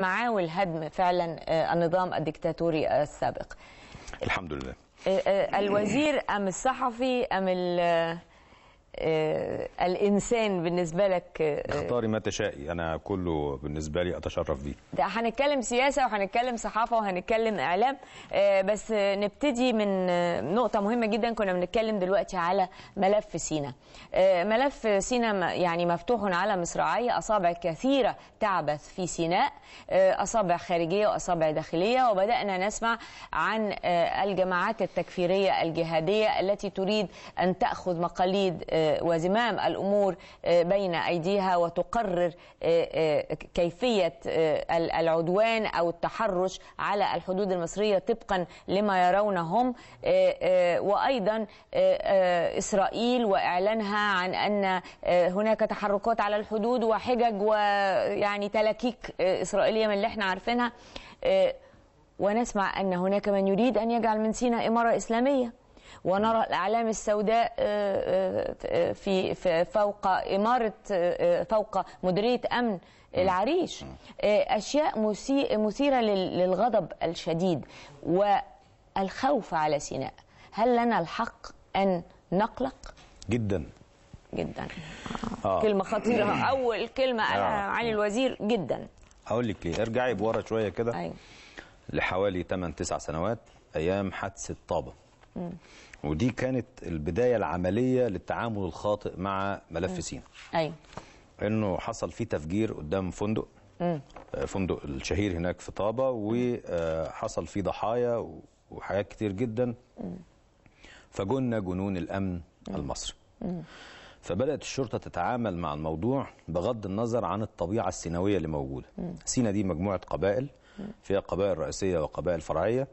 معاول هدم فعلا آه، النظام الدكتاتوري السابق الحمد لله آه، آه، الوزير ام الصحفي ام آه، الانسان بالنسبه لك آه، اختاري ما تشائي انا كله بالنسبه لي اتشرف بيه ده هنتكلم سياسه وهنتكلم صحافه وهنتكلم اعلام آه، بس نبتدي من نقطه مهمه جدا كنا بنتكلم دلوقتي على ملف سينا ملف سينا يعني مفتوح على مصراعي اصابع كثيره تعبث في سيناء اصابع خارجيه واصابع داخليه وبدانا نسمع عن الجماعات التكفيريه الجهاديه التي تريد ان تاخذ مقاليد آه، وزمام الأمور آه، بين أيديها وتقرر آه، كيفية العدوان أو التحرش على الحدود المصرية طبقا لما يرونهم وأيضا إسرائيل وإعلانها عن أن هناك تحركات على الحدود وحجج ويعني تلاكيك إسرائيلية من اللي احنا عارفينها ونسمع أن هناك من يريد أن يجعل من سيناء إمارة إسلامية ونرى الأعلام السوداء آه، آه، آه، في فوق إمارة فوق مديرية أمن العريش أشياء مثيرة للغضب الشديد والخوف على سيناء هل لنا الحق أن نقلق؟ جدا جدا آه. كلمة خطيرة أول كلمة قالها آه. عن الوزير جدا هقول لك ليه ارجعي بورا شوية كده أيوه. لحوالي 8 9 سنوات أيام حادثة طابة ودي كانت البدايه العمليه للتعامل الخاطئ مع ملف سينا ايوه انه حصل فيه تفجير قدام فندق مم. آه، فندق الشهير هناك في طابه وحصل آه، فيه ضحايا وحاجات كتير جدا فجنا جنون الامن المصري فبدات الشرطه تتعامل مع الموضوع بغض النظر عن الطبيعه السينويه اللي موجوده سينا دي مجموعه قبائل فيها قبائل رئيسيه وقبائل فرعيه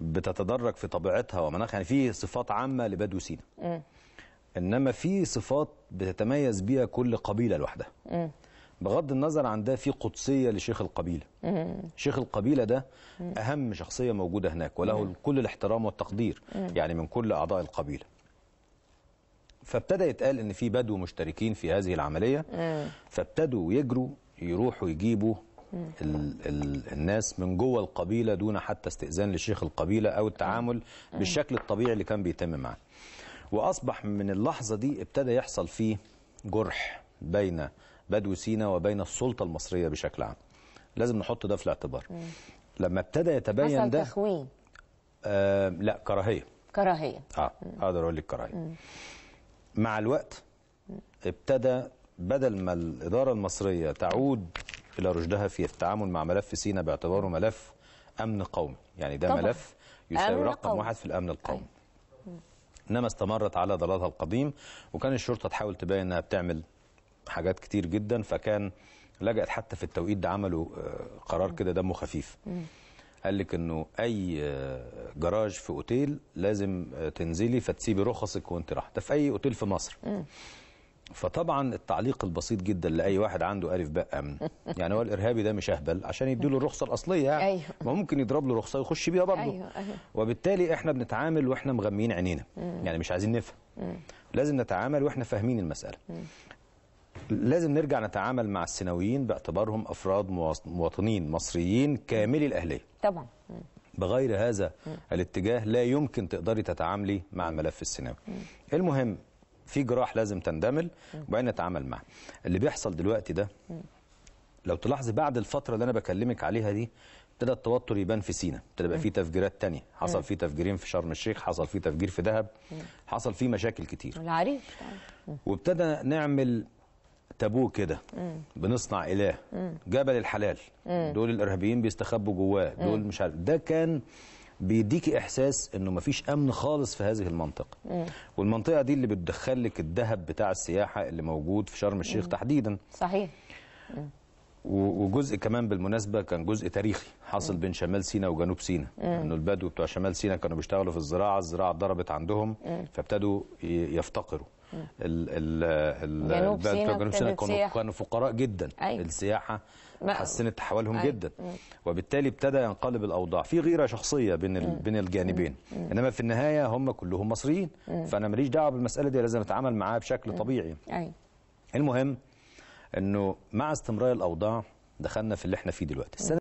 بتتدرج في طبيعتها ومناخها يعني في صفات عامه لبدو سينا انما في صفات بتتميز بيها كل قبيله لوحدها بغض النظر عن ده في قدسيه لشيخ القبيله شيخ القبيله ده اهم شخصيه موجوده هناك وله كل الاحترام والتقدير يعني من كل اعضاء القبيله فابتدى يتقال ان في بدو مشتركين في هذه العمليه فابتدوا يجروا يروحوا يجيبوا ال ال الناس من جوه القبيله دون حتى استئذان لشيخ القبيله او التعامل بالشكل الطبيعي اللي كان بيتم معاه واصبح من اللحظه دي ابتدى يحصل فيه جرح بين بدو سينا وبين السلطه المصريه بشكل عام لازم نحط ده في الاعتبار لما ابتدى يتبين حصل ده تخوين آه لا كراهيه كراهيه اه اقدر اقول لك كراهيه مع الوقت ابتدى بدل ما الاداره المصريه تعود إلى رشدها في التعامل مع ملف سينا باعتباره ملف أمن قومي يعني ده طبعا. ملف يساوي رقم قوم. واحد في الأمن طيب. القومي إنما استمرت على ضلالها القديم وكان الشرطة تحاول تبين أنها بتعمل حاجات كتير جدا فكان لجأت حتى في التوقيت ده عملوا آه، قرار كده دمه خفيف قال لك انه اي آه، جراج في اوتيل لازم آه، تنزلي فتسيبي رخصك وانت رايحه ده في اي اوتيل في مصر فطبعا التعليق البسيط جدا لاي واحد عنده الف باء امن يعني هو الارهابي ده مش اهبل عشان يدي له الرخصه الاصليه يعني أيوه. ما ممكن يضرب له رخصه ويخش بيها برضه أيوه. أيوه. وبالتالي احنا بنتعامل واحنا مغميين عينينا يعني مش عايزين نفهم لازم نتعامل واحنا فاهمين المساله لازم نرجع نتعامل مع السيناويين باعتبارهم افراد مواطنين مصريين كاملي الاهليه طبعا بغير هذا الاتجاه لا يمكن تقدري تتعاملي مع الملف السيناوي المهم في جراح لازم تندمل وبعدين نتعامل معاه اللي بيحصل دلوقتي ده لو تلاحظي بعد الفتره اللي انا بكلمك عليها دي ابتدى التوتر يبان في سينا ابتدى بقى في تفجيرات تانية حصل في تفجيرين في شرم الشيخ حصل في تفجير في دهب حصل في مشاكل كتير العريش وابتدى نعمل تابوه كده بنصنع اله جبل الحلال دول الارهابيين بيستخبوا جواه دول مش عارف ده كان بيديكي احساس انه مفيش امن خالص في هذه المنطقه مم. والمنطقه دي اللي بتدخل لك الذهب بتاع السياحه اللي موجود في شرم الشيخ مم. تحديدا صحيح مم. وجزء كمان بالمناسبه كان جزء تاريخي حاصل بين شمال سينا وجنوب سينا انه البدو بتوع شمال سينا كانوا بيشتغلوا في الزراعه الزراعه ضربت عندهم فابتدوا يفتقروا ال سيناء الجنوب سيناء كانوا, كانوا فقراء جدا أيوة. السياحه حسنت حوالهم أيوة. جدا وبالتالي ابتدى ينقلب الاوضاع في غيره شخصيه بين ال... بين الجانبين انما في النهايه هم كلهم مصريين فانا ماليش دعوه بالمساله دي لازم اتعامل معاها بشكل طبيعي أيوة. المهم انه مع استمرار الاوضاع دخلنا في اللي احنا فيه دلوقتي